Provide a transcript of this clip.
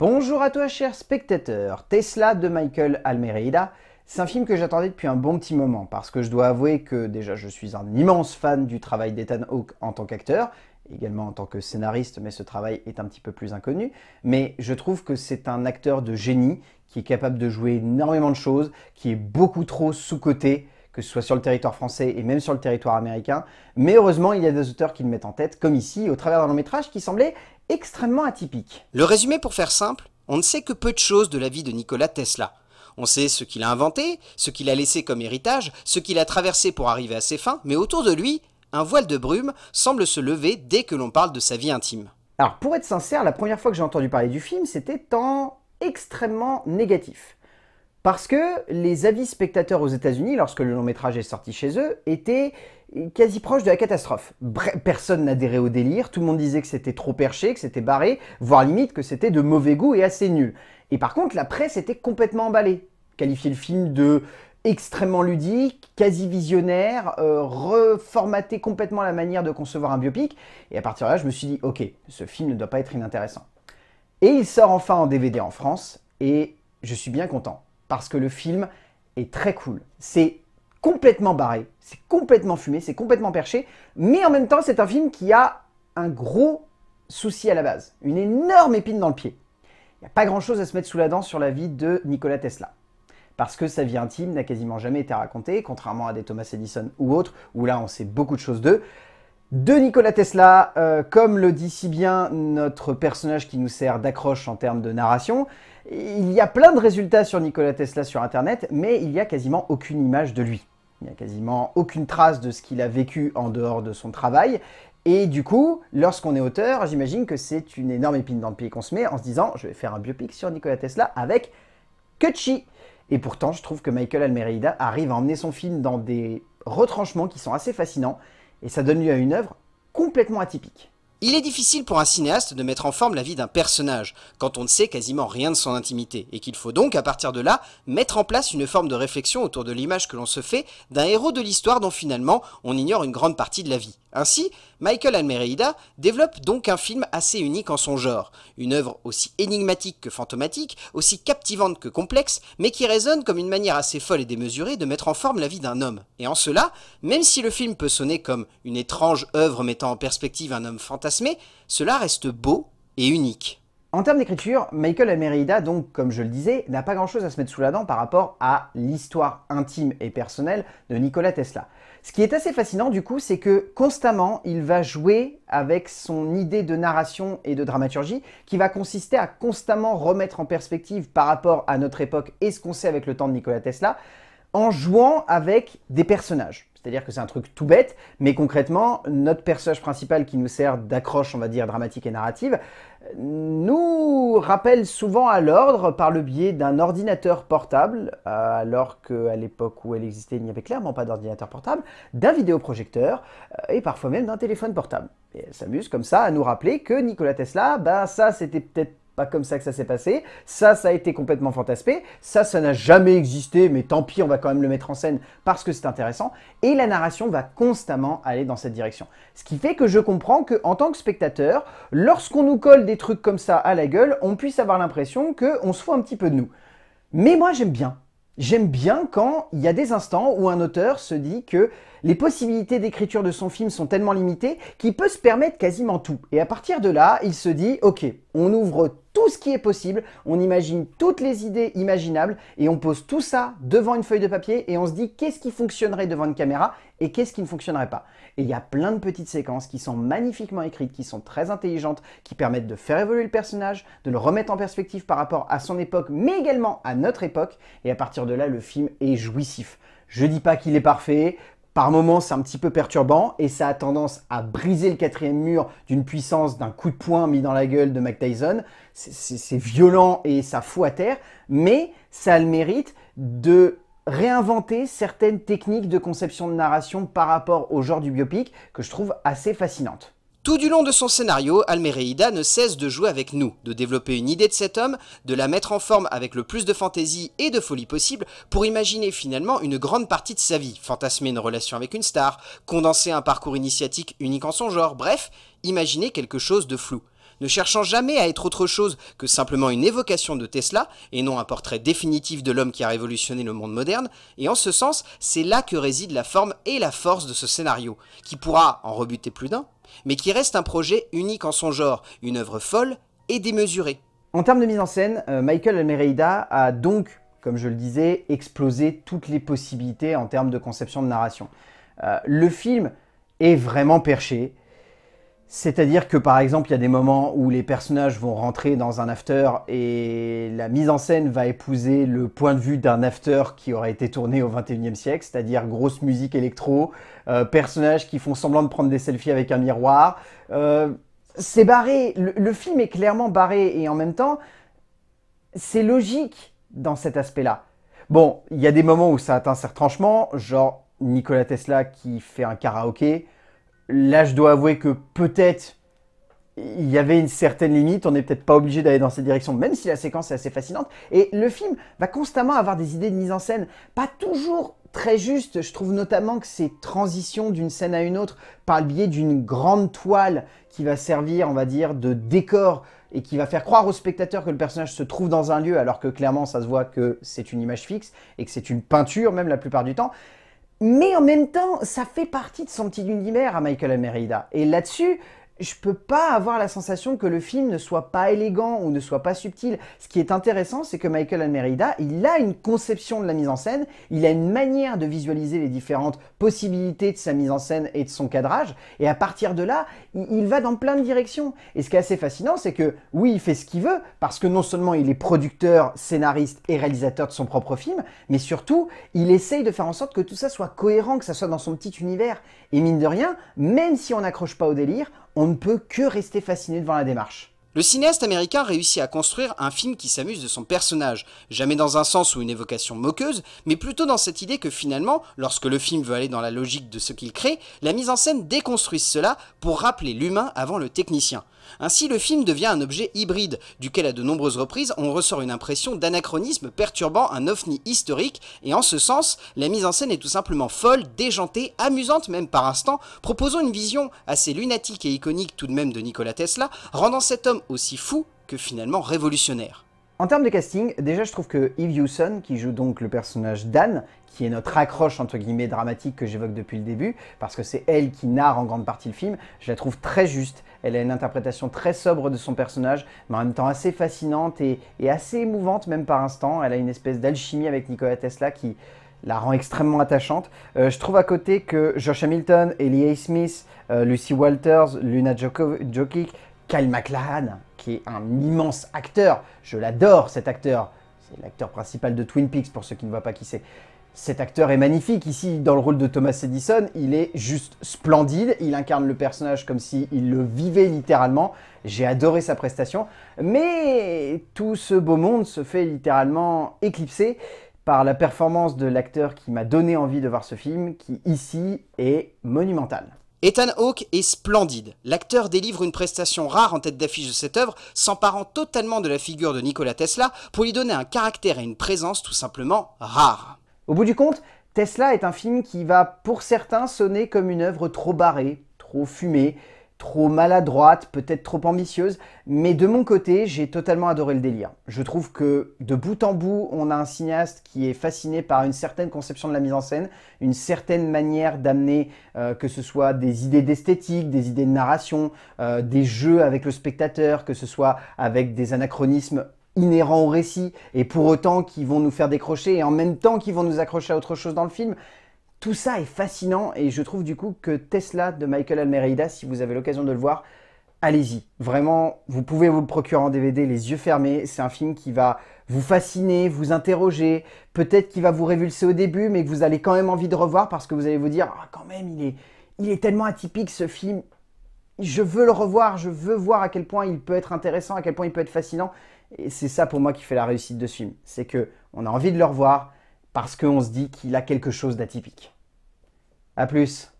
Bonjour à toi cher spectateur, Tesla de Michael Almereida. C'est un film que j'attendais depuis un bon petit moment parce que je dois avouer que déjà je suis un immense fan du travail d'Ethan Hawke en tant qu'acteur, également en tant que scénariste, mais ce travail est un petit peu plus inconnu. Mais je trouve que c'est un acteur de génie qui est capable de jouer énormément de choses, qui est beaucoup trop sous-coté que ce soit sur le territoire français et même sur le territoire américain. Mais heureusement, il y a des auteurs qui le mettent en tête, comme ici, au travers d'un long métrage qui semblait extrêmement atypique. Le résumé pour faire simple, on ne sait que peu de choses de la vie de Nikola Tesla. On sait ce qu'il a inventé, ce qu'il a laissé comme héritage, ce qu'il a traversé pour arriver à ses fins, mais autour de lui, un voile de brume semble se lever dès que l'on parle de sa vie intime. Alors pour être sincère, la première fois que j'ai entendu parler du film, c'était en extrêmement négatif. Parce que les avis spectateurs aux États-Unis, lorsque le long métrage est sorti chez eux, étaient quasi proche de la catastrophe. Personne n'adhérait au délire, tout le monde disait que c'était trop perché, que c'était barré, voire limite que c'était de mauvais goût et assez nul. Et par contre, la presse était complètement emballée. Qualifier le film de extrêmement ludique, quasi visionnaire, euh, reformater complètement la manière de concevoir un biopic. Et à partir de là, je me suis dit, ok, ce film ne doit pas être inintéressant. Et il sort enfin en DVD en France, et je suis bien content, parce que le film est très cool. C'est complètement barré, c'est complètement fumé, c'est complètement perché, mais en même temps, c'est un film qui a un gros souci à la base, une énorme épine dans le pied. Il n'y a pas grand-chose à se mettre sous la dent sur la vie de Nikola Tesla. Parce que sa vie intime n'a quasiment jamais été racontée, contrairement à des Thomas Edison ou autres, où là on sait beaucoup de choses d'eux. De Nikola Tesla, euh, comme le dit si bien notre personnage qui nous sert d'accroche en termes de narration, il y a plein de résultats sur Nikola Tesla sur Internet, mais il n'y a quasiment aucune image de lui. Il n'y a quasiment aucune trace de ce qu'il a vécu en dehors de son travail. Et du coup, lorsqu'on est auteur, j'imagine que c'est une énorme épine dans le pied qu'on se met en se disant je vais faire un biopic sur Nikola Tesla avec Cutchy. Et pourtant, je trouve que Michael Almereida arrive à emmener son film dans des retranchements qui sont assez fascinants et ça donne lieu à une œuvre complètement atypique. Il est difficile pour un cinéaste de mettre en forme la vie d'un personnage, quand on ne sait quasiment rien de son intimité, et qu'il faut donc, à partir de là, mettre en place une forme de réflexion autour de l'image que l'on se fait d'un héros de l'histoire dont finalement on ignore une grande partie de la vie. Ainsi, Michael Almereida développe donc un film assez unique en son genre, une œuvre aussi énigmatique que fantomatique, aussi captivante que complexe, mais qui résonne comme une manière assez folle et démesurée de mettre en forme la vie d'un homme. Et en cela, même si le film peut sonner comme une étrange œuvre mettant en perspective un homme fantasmé, cela reste beau et unique. En termes d'écriture, Michael Almeida, donc, comme je le disais, n'a pas grand-chose à se mettre sous la dent par rapport à l'histoire intime et personnelle de Nikola Tesla. Ce qui est assez fascinant, du coup, c'est que constamment, il va jouer avec son idée de narration et de dramaturgie, qui va consister à constamment remettre en perspective par rapport à notre époque et ce qu'on sait avec le temps de Nikola Tesla, en jouant avec des personnages. C'est-à-dire que c'est un truc tout bête, mais concrètement, notre personnage principal qui nous sert d'accroche, on va dire, dramatique et narrative, nous rappelle souvent à l'ordre par le biais d'un ordinateur portable, euh, alors qu'à l'époque où elle existait, il n'y avait clairement pas d'ordinateur portable, d'un vidéoprojecteur euh, et parfois même d'un téléphone portable. Et elle s'amuse comme ça à nous rappeler que Nikola Tesla, ben ça c'était peut-être pas comme ça que ça s'est passé. Ça, ça a été complètement fantaspé, Ça, ça n'a jamais existé, mais tant pis, on va quand même le mettre en scène parce que c'est intéressant. Et la narration va constamment aller dans cette direction. Ce qui fait que je comprends que, tant que spectateur, lorsqu'on nous colle des trucs comme ça à la gueule, on puisse avoir l'impression qu'on se fout un petit peu de nous. Mais moi, j'aime bien. J'aime bien quand il y a des instants où un auteur se dit que les possibilités d'écriture de son film sont tellement limitées qu'il peut se permettre quasiment tout. Et à partir de là, il se dit, ok, on ouvre tout ce qui est possible, on imagine toutes les idées imaginables et on pose tout ça devant une feuille de papier et on se dit qu'est-ce qui fonctionnerait devant une caméra et qu'est-ce qui ne fonctionnerait pas. Et il y a plein de petites séquences qui sont magnifiquement écrites, qui sont très intelligentes, qui permettent de faire évoluer le personnage, de le remettre en perspective par rapport à son époque, mais également à notre époque, et à partir de là, le film est jouissif. Je dis pas qu'il est parfait, par moments, c'est un petit peu perturbant et ça a tendance à briser le quatrième mur d'une puissance d'un coup de poing mis dans la gueule de Mac C'est violent et ça fout à terre, mais ça a le mérite de réinventer certaines techniques de conception de narration par rapport au genre du biopic que je trouve assez fascinante. Tout du long de son scénario, Almereida ne cesse de jouer avec nous, de développer une idée de cet homme, de la mettre en forme avec le plus de fantaisie et de folie possible pour imaginer finalement une grande partie de sa vie, fantasmer une relation avec une star, condenser un parcours initiatique unique en son genre, bref, imaginer quelque chose de flou ne cherchant jamais à être autre chose que simplement une évocation de Tesla, et non un portrait définitif de l'homme qui a révolutionné le monde moderne, et en ce sens, c'est là que réside la forme et la force de ce scénario, qui pourra en rebuter plus d'un, mais qui reste un projet unique en son genre, une œuvre folle et démesurée. En termes de mise en scène, euh, Michael Almereida a donc, comme je le disais, explosé toutes les possibilités en termes de conception de narration. Euh, le film est vraiment perché, c'est-à-dire que par exemple, il y a des moments où les personnages vont rentrer dans un after et la mise en scène va épouser le point de vue d'un after qui aurait été tourné au 21e siècle, c'est-à-dire grosse musique électro, euh, personnages qui font semblant de prendre des selfies avec un miroir. Euh, c'est barré, le, film est clairement barré et en même temps, c'est logique dans cet aspect-là. Bon, il y a des moments où ça atteint ses retranchements, genre Nikola Tesla qui fait un karaoké, là, je dois avouer que peut-être il y avait une certaine limite, on n'est peut-être pas obligé d'aller dans cette direction, même si la séquence est assez fascinante. Et le film va constamment avoir des idées de mise en scène, pas toujours très justes. Je trouve notamment que ces transitions d'une scène à une autre, par le biais d'une grande toile qui va servir, on va dire, de décor et qui va faire croire au spectateur que le personnage se trouve dans un lieu, alors que clairement ça se voit que c'est une image fixe et que c'est une peinture même la plupart du temps, mais en même temps, ça fait partie de son petit univers à hein, Michael Mérida. Et là-dessus, je peux pas avoir la sensation que le film ne soit pas élégant ou ne soit pas subtil. Ce qui est intéressant, c'est que Michael Almerida, il a une conception de la mise en scène, il a une manière de visualiser les différentes possibilités de sa mise en scène et de son cadrage, et à partir de là, il va dans plein de directions. Et ce qui est assez fascinant, c'est que oui, il fait ce qu'il veut, parce que non seulement il est producteur, scénariste et réalisateur de son propre film, mais surtout, il essaye de faire en sorte que tout ça soit cohérent, que ça soit dans son petit univers. Et mine de rien, même si on n'accroche pas au délire, on ne peut que rester fasciné devant la démarche. Le cinéaste américain réussit à construire un film qui s'amuse de son personnage, jamais dans un sens ou une évocation moqueuse, mais plutôt dans cette idée que finalement, lorsque le film veut aller dans la logique de ce qu'il crée, la mise en scène déconstruit cela pour rappeler l'humain avant le technicien. Ainsi, le film devient un objet hybride, duquel à de nombreuses reprises on ressort une impression d'anachronisme perturbant un ovni historique, et en ce sens, la mise en scène est tout simplement folle, déjantée, amusante même par instant, proposant une vision assez lunatique et iconique tout de même de Nikola Tesla, rendant cet homme aussi fou que finalement révolutionnaire. En termes de casting, déjà je trouve que Yves Hewson, qui joue donc le personnage d'Anne, qui est notre accroche entre guillemets dramatique que j'évoque depuis le début, parce que c'est elle qui narre en grande partie le film, je la trouve très juste. Elle a une interprétation très sobre de son personnage, mais en même temps assez fascinante et, assez émouvante même par instant. Elle a une espèce d'alchimie avec Nikola Tesla qui, la rend extrêmement attachante. Euh, je trouve à côté que Josh Hamilton, Ellie Smith, euh, Lucy Walters, Luna Jokic... Kyle McLahan, qui est un immense acteur. Je l'adore, cet acteur. C'est l'acteur principal de Twin Peaks, pour ceux qui ne voient pas qui c'est. Cet acteur est magnifique. Ici, dans le rôle de Thomas Edison, il est juste splendide. Il incarne le personnage comme s'il le vivait littéralement. J'ai adoré sa prestation. Mais tout ce beau monde se fait littéralement éclipser par la performance de l'acteur qui m'a donné envie de voir ce film, qui ici est monumental. Ethan Hawke est splendide. L'acteur délivre une prestation rare en tête d'affiche de cette œuvre, s'emparant totalement de la figure de Nikola Tesla pour lui donner un caractère et une présence tout simplement rares. Au bout du compte, Tesla est un film qui va pour certains sonner comme une œuvre trop barrée, trop fumée, trop maladroite, peut-être trop ambitieuse, mais de mon côté, j'ai totalement adoré le délire. Je trouve que de bout en bout, on a un cinéaste qui est fasciné par une certaine conception de la mise en scène, une certaine manière d'amener euh, que ce soit des idées d'esthétique, des idées de narration, euh, des jeux avec le spectateur, que ce soit avec des anachronismes inhérents au récit, et pour autant qui vont nous faire décrocher, et en même temps qui vont nous accrocher à autre chose dans le film. Tout ça est fascinant et je trouve du coup que Tesla de Michael Almereida, si vous avez l'occasion de le voir, allez-y. Vraiment, vous pouvez vous le procurer en DVD les yeux fermés. C'est un film qui va vous fasciner, vous interroger, peut-être qu'il va vous révulser au début, mais que vous allez quand même envie de revoir parce que vous allez vous dire, ah, quand même, il est, il est tellement atypique ce film. Je veux le revoir, je veux voir à quel point il peut être intéressant, à quel point il peut être fascinant. Et c'est ça pour moi qui fait la réussite de ce film. C'est que on a envie de le revoir, parce qu'on se dit qu'il a quelque chose d'atypique. A plus